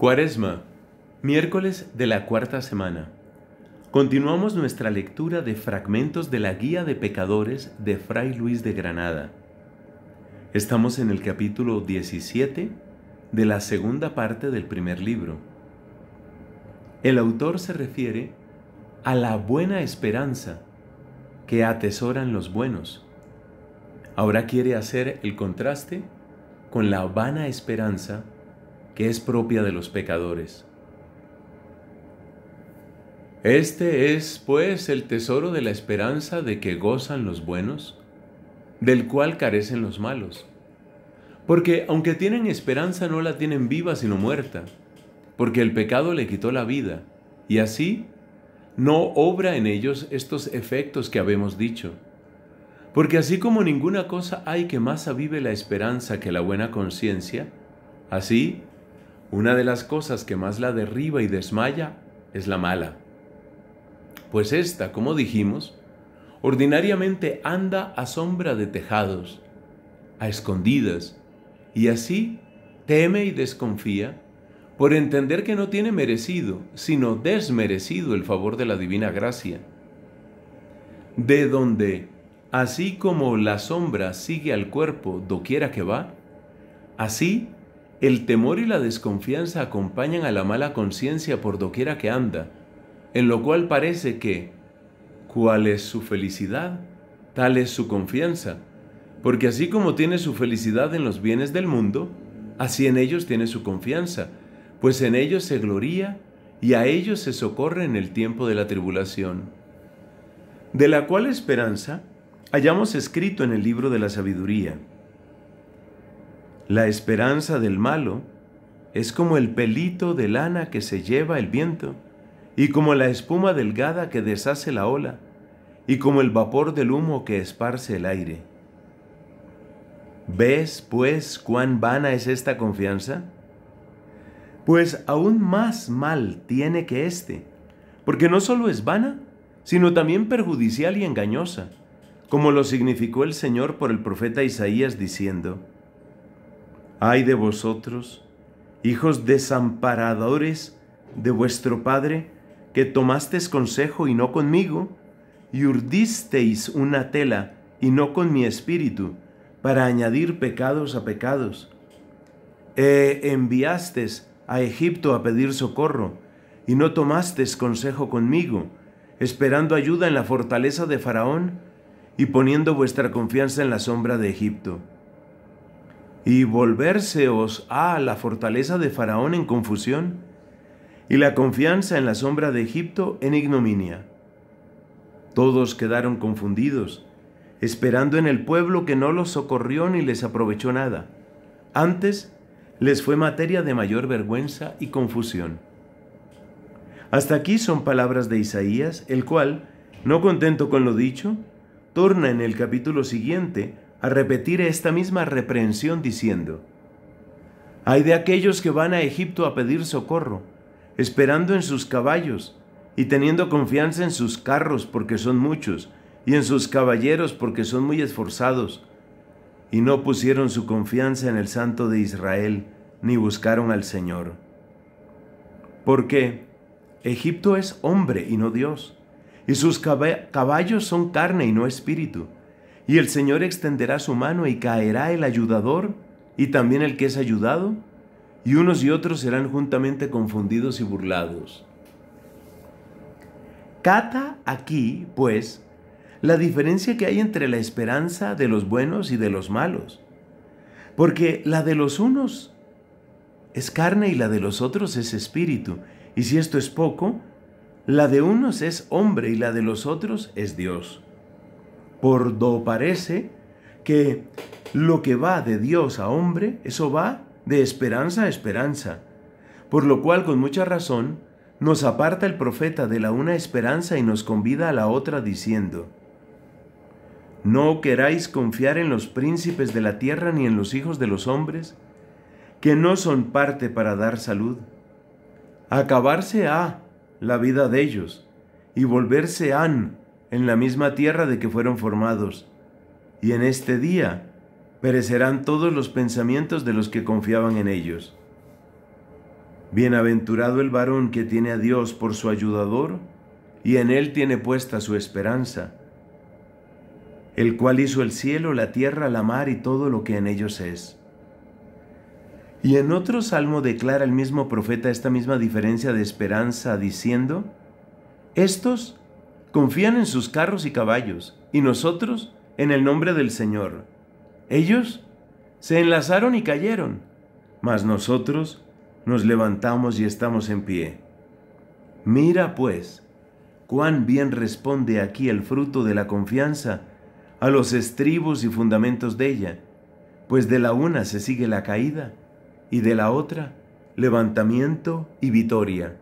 Cuaresma, miércoles de la cuarta semana. Continuamos nuestra lectura de fragmentos de la Guía de Pecadores de Fray Luis de Granada. Estamos en el capítulo 17 de la segunda parte del primer libro. El autor se refiere a la buena esperanza que atesoran los buenos. Ahora quiere hacer el contraste con la vana esperanza es propia de los pecadores. Este es, pues, el tesoro de la esperanza de que gozan los buenos, del cual carecen los malos. Porque aunque tienen esperanza, no la tienen viva sino muerta, porque el pecado le quitó la vida, y así no obra en ellos estos efectos que habemos dicho. Porque así como ninguna cosa hay que más avive la esperanza que la buena conciencia, así una de las cosas que más la derriba y desmaya es la mala. Pues esta, como dijimos, ordinariamente anda a sombra de tejados, a escondidas, y así teme y desconfía por entender que no tiene merecido, sino desmerecido el favor de la divina gracia. De donde, así como la sombra sigue al cuerpo doquiera que va, así el temor y la desconfianza acompañan a la mala conciencia por doquiera que anda, en lo cual parece que, cuál es su felicidad, tal es su confianza, porque así como tiene su felicidad en los bienes del mundo, así en ellos tiene su confianza, pues en ellos se gloría y a ellos se socorre en el tiempo de la tribulación. De la cual esperanza hayamos escrito en el libro de la sabiduría la esperanza del malo es como el pelito de lana que se lleva el viento, y como la espuma delgada que deshace la ola, y como el vapor del humo que esparce el aire. ¿Ves, pues, cuán vana es esta confianza? Pues aún más mal tiene que éste, porque no solo es vana, sino también perjudicial y engañosa, como lo significó el Señor por el profeta Isaías diciendo, Ay de vosotros, hijos desamparadores de vuestro Padre, que tomasteis consejo y no conmigo, y urdisteis una tela y no con mi espíritu, para añadir pecados a pecados. E enviasteis a Egipto a pedir socorro, y no tomasteis consejo conmigo, esperando ayuda en la fortaleza de Faraón, y poniendo vuestra confianza en la sombra de Egipto y volverseos a la fortaleza de Faraón en confusión, y la confianza en la sombra de Egipto en ignominia. Todos quedaron confundidos, esperando en el pueblo que no los socorrió ni les aprovechó nada. Antes les fue materia de mayor vergüenza y confusión. Hasta aquí son palabras de Isaías, el cual, no contento con lo dicho, torna en el capítulo siguiente a repetir esta misma reprensión diciendo, Hay de aquellos que van a Egipto a pedir socorro, esperando en sus caballos y teniendo confianza en sus carros porque son muchos, y en sus caballeros porque son muy esforzados, y no pusieron su confianza en el Santo de Israel, ni buscaron al Señor. Porque Egipto es hombre y no Dios, y sus caballos son carne y no espíritu y el Señor extenderá su mano y caerá el ayudador y también el que es ayudado, y unos y otros serán juntamente confundidos y burlados. Cata aquí, pues, la diferencia que hay entre la esperanza de los buenos y de los malos. Porque la de los unos es carne y la de los otros es espíritu. Y si esto es poco, la de unos es hombre y la de los otros es Dios. Por do parece que lo que va de Dios a hombre, eso va de esperanza a esperanza. Por lo cual, con mucha razón, nos aparta el profeta de la una esperanza y nos convida a la otra diciendo, No queráis confiar en los príncipes de la tierra ni en los hijos de los hombres, que no son parte para dar salud. Acabarse ha la vida de ellos, y volverse han en la misma tierra de que fueron formados. Y en este día perecerán todos los pensamientos de los que confiaban en ellos. Bienaventurado el varón que tiene a Dios por su ayudador, y en él tiene puesta su esperanza, el cual hizo el cielo, la tierra, la mar y todo lo que en ellos es. Y en otro salmo declara el mismo profeta esta misma diferencia de esperanza, diciendo, Estos confían en sus carros y caballos, y nosotros en el nombre del Señor. Ellos se enlazaron y cayeron, mas nosotros nos levantamos y estamos en pie. Mira pues, cuán bien responde aquí el fruto de la confianza a los estribos y fundamentos de ella, pues de la una se sigue la caída y de la otra levantamiento y victoria.